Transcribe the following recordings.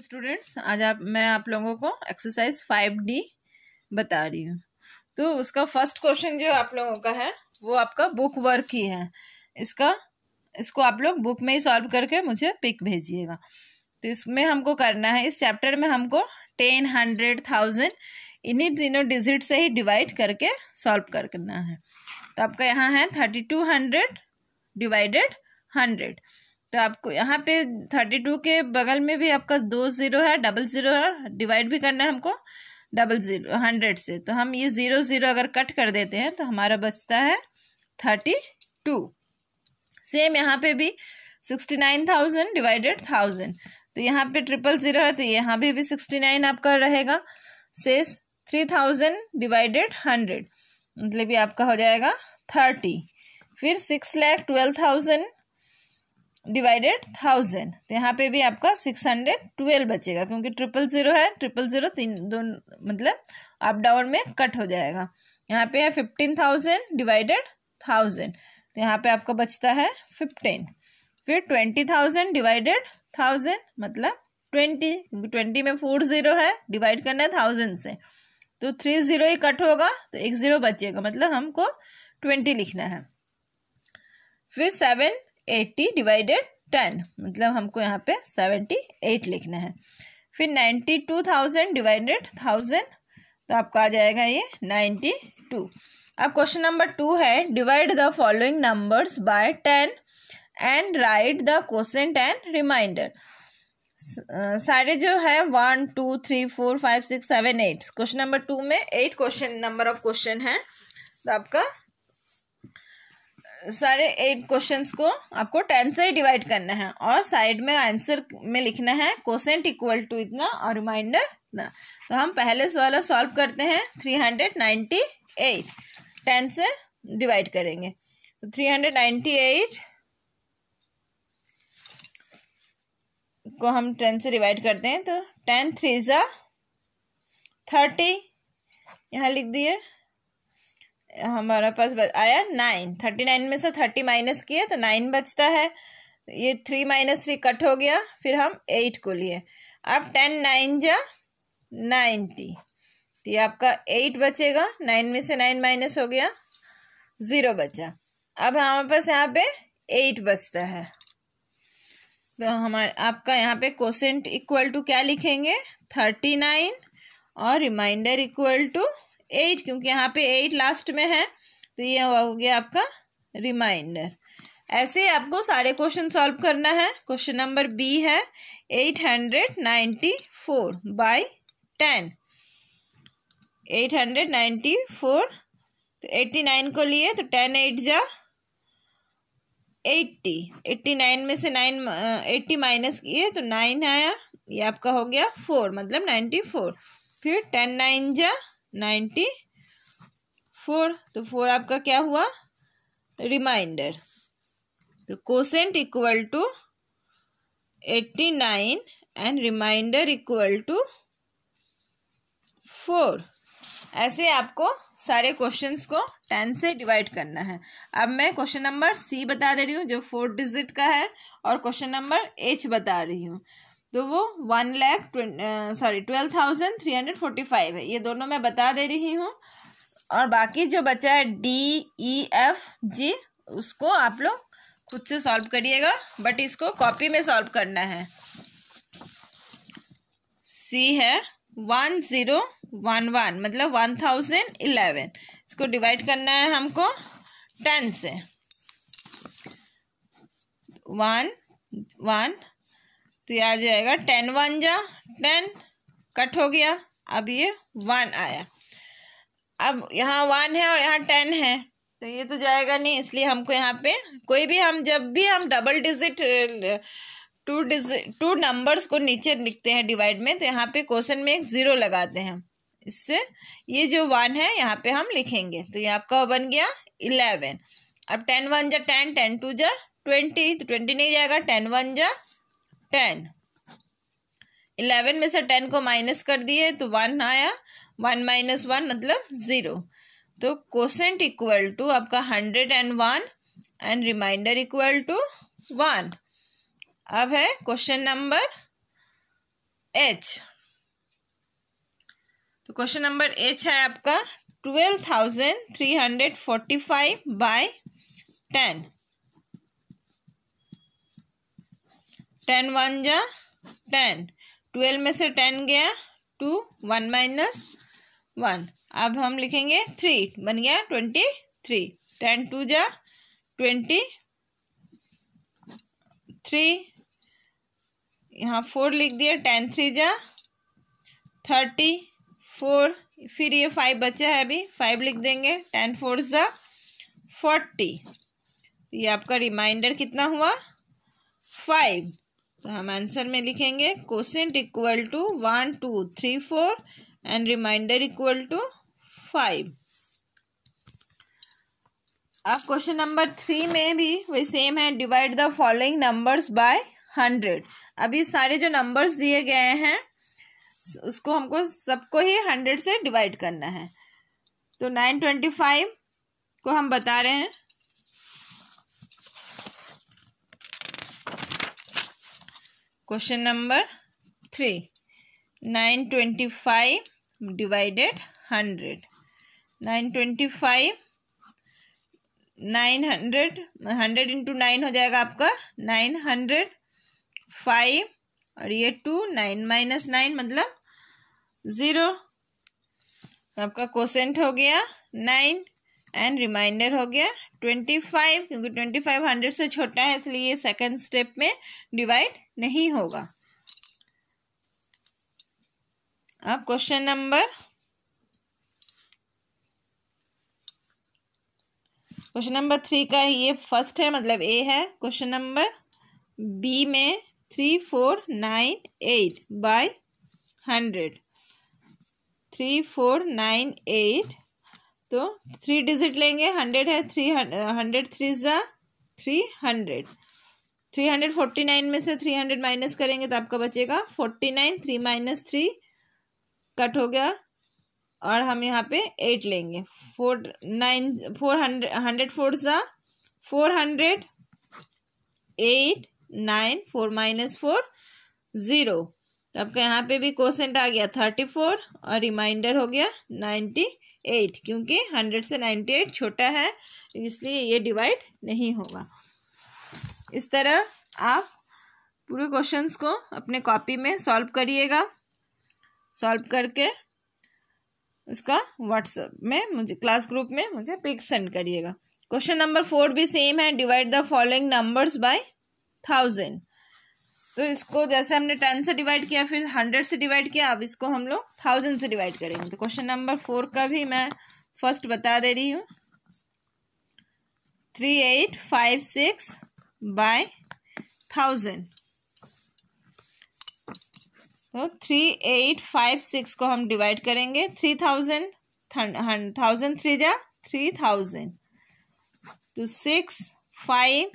students आज आप मैं आप लोगों को एक्सरसाइज फाइव डी बता रही हूँ तो उसका फर्स्ट क्वेश्चन जो आप लोगों का है वो आपका बुक वर्क ही है इसका इसको आप लोग बुक में ही सॉल्व करके मुझे पिक भेजिएगा तो इसमें हमको करना है इस चैप्टर में हमको टेन हंड्रेड थाउजेंड इन्हीं तीनों डिजिट से ही डिवाइड करके सॉल्व कर करना है तो आपका यहाँ है thirty two hundred divided hundred तो आपको यहाँ पे थर्टी टू के बगल में भी आपका दो ज़ीरो है डबल ज़ीरो है डिवाइड भी करना है हमको डबल ज़ीरो हंड्रेड से तो हम ये ज़ीरो ज़ीरो अगर कट कर देते हैं तो हमारा बचता है थर्टी टू सेम यहाँ पे भी sixty nine thousand divided thousand तो यहाँ पे ट्रिपल ज़ीरो है तो यहाँ पर भी सिक्सटी नाइन आपका रहेगा सेस थ्री थाउजेंड डिवाइडेड हंड्रेड मतलब ये आपका हो जाएगा थर्टी फिर six lakh twelve thousand divided thousand तो यहाँ पे भी आपका सिक्स हंड्रेड ट्वेल्व बचेगा क्योंकि ट्रिपल ज़ीरो है ट्रिपल ज़ीरो तीन दो मतलब अप डाउन में कट हो जाएगा यहाँ पे है फिफ्टीन थाउजेंड डिवाइडेड थाउजेंड तो यहाँ पे आपका बचता है फिफ्टीन फिर ट्वेंटी थाउजेंड डिवाइडेड थाउजेंड मतलब ट्वेंटी ट्वेंटी में फोर ज़ीरो है डिवाइड करना है थाउजेंड से तो थ्री ज़ीरो ही कट होगा तो एक ज़ीरो बचेगा मतलब हमको ट्वेंटी लिखना है फिर सेवन एट्टी डिवाइडेड टेन मतलब हमको यहाँ पे सेवेंटी एट लिखना है फिर ninety two thousand divided thousand तो आपका आ जाएगा ये नाइन्टी टू अब क्वेश्चन नंबर टू है divide the following numbers by ten and write the question and remainder सारे जो है one two three four five six seven eight question number two में eight question number of question है तो आपका सारे eight questions को आपको टेन से ही डिवाइड करना है और साइड में आंसर में लिखना है कोसेंट इक्वल टू इतना और रिमाइंडर इतना तो हम पहले वाला सॉल्व करते हैं three hundred ninety eight ten से डिवाइड करेंगे तो थ्री हंड्रेड नाइन्टी एट को हम टेन से डिवाइड करते हैं तो टेन थ्री ज़ा थर्टी यहाँ लिख दिए हमारा पास आया नाइन थर्टी नाइन में से थर्टी माइनस किए तो नाइन बचता है ये थ्री माइनस थ्री कट हो गया फिर हम एट को लिए अब टेन नाइन जा नाइन्टी तो ये आपका एट बचेगा नाइन में से नाइन माइनस हो गया ज़ीरो बचा अब हमारे पास यहाँ पे एट बचता है तो हमारे आपका यहाँ पे कोसेंट इक्वल टू क्या लिखेंगे थर्टी नाइन और रिमाइंडर इक्वल टू एट क्योंकि यहाँ पे एट लास्ट में है तो ये हो गया आपका रिमाइंडर ऐसे आपको सारे क्वेश्चन सॉल्व करना है क्वेश्चन नंबर बी है eight hundred ninety four by ten eight hundred ninety four तो एट्टी नाइन को लिए तो टेन एट जा एट्टी एट्टी नाइन में से नाइन एट्टी माइनस किए तो नाइन आया ये आपका हो गया फोर मतलब नाइन्टी फोर फिर टेन नाइन जा नाइन्टी फोर तो फोर आपका क्या हुआ रिमाइंडर तो quotient equal to eighty nine and remainder equal to four ऐसे आपको सारे क्वेश्चंस को टेन से डिवाइड करना है अब मैं क्वेश्चन नंबर सी बता दे रही हूँ जो फोर डिजिट का है और क्वेश्चन नंबर एच बता रही हूँ तो वो one lakh sorry twelve thousand three hundred forty five है ये दोनों मैं बता दे रही हूँ और बाकी जो बचा है डी ई एफ जी उसको आप लोग खुद से सॉल्व करिएगा बट इसको कॉपी में सॉल्व करना है सी है वन ज़ीरो वन वन मतलब वन थाउजेंड इलेवन इसको डिवाइड करना है हमको टेन से वन वन तो ये आ जाएगा टेन वन जा टेन कट हो गया अब ये वन आया अब यहाँ वन है और यहाँ टेन है तो ये तो जाएगा नहीं इसलिए हमको यहाँ पे कोई भी हम जब भी हम double digit two digit two numbers को नीचे लिखते हैं डिवाइड में तो यहाँ पे क्वेश्चन में एक ज़ीरो लगाते हैं इससे ये जो वन है यहाँ पे हम लिखेंगे तो ये आपका बन गया इलेवन अब टेन वन जा टेन टेन टू जा ट्वेंटी तो ट्वेंटी नहीं जाएगा टेन वन जा टेन इलेवन में से टेन को माइनस कर दिए तो वन आया वन माइनस वन मतलब ज़ीरो तो कोसेंट इक्वल टू आपका hundred and one and remainder equal to one अब है क्वेश्चन नंबर एच तो क्वेश्चन नंबर एच है आपका twelve thousand three hundred forty five by ten ten one जा ten twelve में से टेन गया टू वन माइनस वन अब हम लिखेंगे थ्री बन गया ट्वेंटी थ्री टेन टू जा ट्वेंटी थ्री यहाँ फोर लिख दिया टेन थ्री जा थर्टी फोर फिर ये फाइव बचा है अभी फाइव लिख देंगे टेन फोर ज़ा फोर्टी ये आपका रिमाइंडर कितना हुआ फाइव तो हम आंसर में लिखेंगे question equal to one two three four and remainder equal to five अब क्वेश्चन नंबर थ्री में भी वही सेम है divide the following numbers by hundred अभी सारे जो नंबर्स दिए गए हैं उसको हमको सबको ही हंड्रेड से डिवाइड करना है तो नाइन ट्वेंटी फाइव को हम बता रहे हैं question number three nine twenty five divided hundred nine twenty five nine hundred hundred into nine हो जाएगा आपका नाइन हंड्रेड फाइव और ये टू नाइन माइनस नाइन मतलब ज़ीरो आपका कोसेंट हो गया नाइन एंड रिमाइंडर हो गया ट्वेंटी फाइव क्योंकि ट्वेंटी फाइव हंड्रेड से छोटा है इसलिए ये सेकंड स्टेप में डिवाइड नहीं होगा अब question number question number three का ये फर्स्ट है मतलब ए है क्वेश्चन नंबर बी में three four nine eight by hundred three four nine eight तो थ्री डिजिट लेंगे हंड्रेड है थ्री हंड्रेड थ्री ज़ा three hundred three hundred forty nine में से थ्री हंड्रेड माइनस करेंगे तो आपका बचेगा forty nine three minus three cut हो गया और हम यहाँ पे एट लेंगे four nine four hundred hundred four सा four hundred eight nine four minus four zero तो आपका यहाँ पे भी कोसेंट आ गया थर्टी फोर और रिमाइंडर हो गया नाइन्टी एट क्योंकि हंड्रेड से नाइन्टी एट छोटा है इसलिए ये डिवाइड नहीं होगा इस तरह आप पूरे क्वेश्चंस को अपने कॉपी में सॉल्व करिएगा सॉल्व करके उसका व्हाट्सएप में मुझे क्लास ग्रुप में मुझे पिक सेंड करिएगा क्वेश्चन नंबर फोर भी सेम है divide the following numbers by thousand तो इसको जैसे हमने टेन से डिवाइड किया फिर हंड्रेड से डिवाइड किया अब इसको हम लोग थाउजेंड से डिवाइड करेंगे तो क्वेश्चन नंबर फोर का भी मैं फर्स्ट बता दे रही हूँ three eight five six by thousand तो थ्री एट फाइव सिक्स को हम डिवाइड करेंगे थ्री थाउजेंड थाउजेंड थ्री जा थ्री थाउजेंड तो six five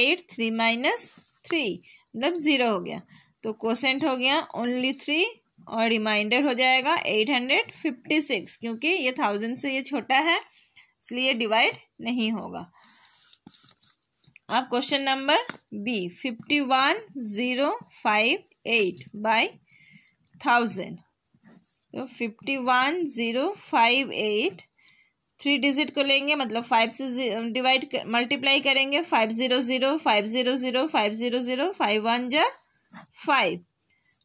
eight three minus three मतलब ज़ीरो हो गया तो कोसेंट हो गया ओनली थ्री और रिमाइंडर हो जाएगा एट हंड्रेड फिफ्टी सिक्स क्योंकि ये थाउजेंड से ये छोटा है इसलिए डिवाइड नहीं होगा अब question number B fifty one zero five eight by thousand तो fifty one zero five eight three digit को लेंगे मतलब फाइव से डिवाइड मल्टीप्लाई करेंगे five zero zero five zero zero five zero zero five one जा five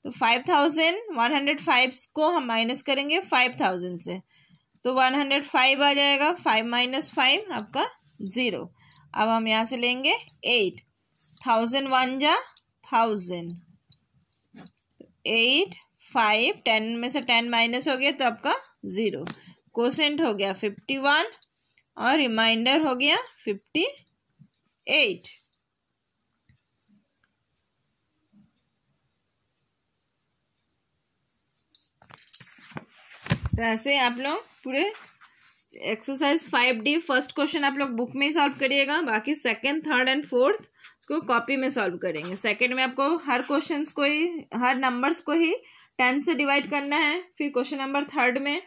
तो five thousand one hundred five को हम माइनस करेंगे फाइव थाउजेंड से तो वन हंड्रेड फाइव आ जाएगा फाइव माइनस फाइव आपका ज़ीरो अब हम यहाँ से लेंगे एट थाउजेंड वन जा थाउजेंड तो एट फाइव टेन में से टेन माइनस हो गया तो आपका ज़ीरो कोसेंट हो गया फिफ्टी वन और रिमाइंडर हो गया फिफ्टी एट तो ऐसे आप लोग पूरे exercise five D first question आप लोग बुक में ही सॉल्व करिएगा बाकी सेकंड थर्ड एंड फोर्थ उसको कॉपी में सॉल्व करेंगे सेकंड में आपको हर क्वेश्चंस को ही हर नंबर्स को ही टेन से डिवाइड करना है फिर क्वेश्चन नंबर थर्ड में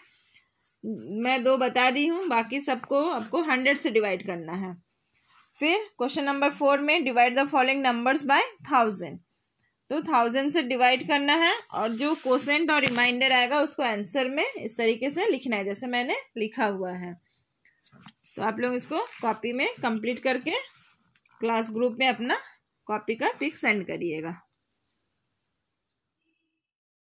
मैं दो बता दी हूँ बाकी सबको आपको हंड्रेड से डिवाइड करना है फिर क्वेश्चन नंबर फोर में divide the following numbers by thousand तो थाउजेंड से डिवाइड करना है और जो कोसेंट और रिमाइंडर आएगा उसको आंसर में इस तरीके से लिखना है जैसे मैंने लिखा हुआ है तो आप लोग इसको कॉपी में कंप्लीट करके क्लास ग्रुप में अपना कॉपी का पिक सेंड करिएगा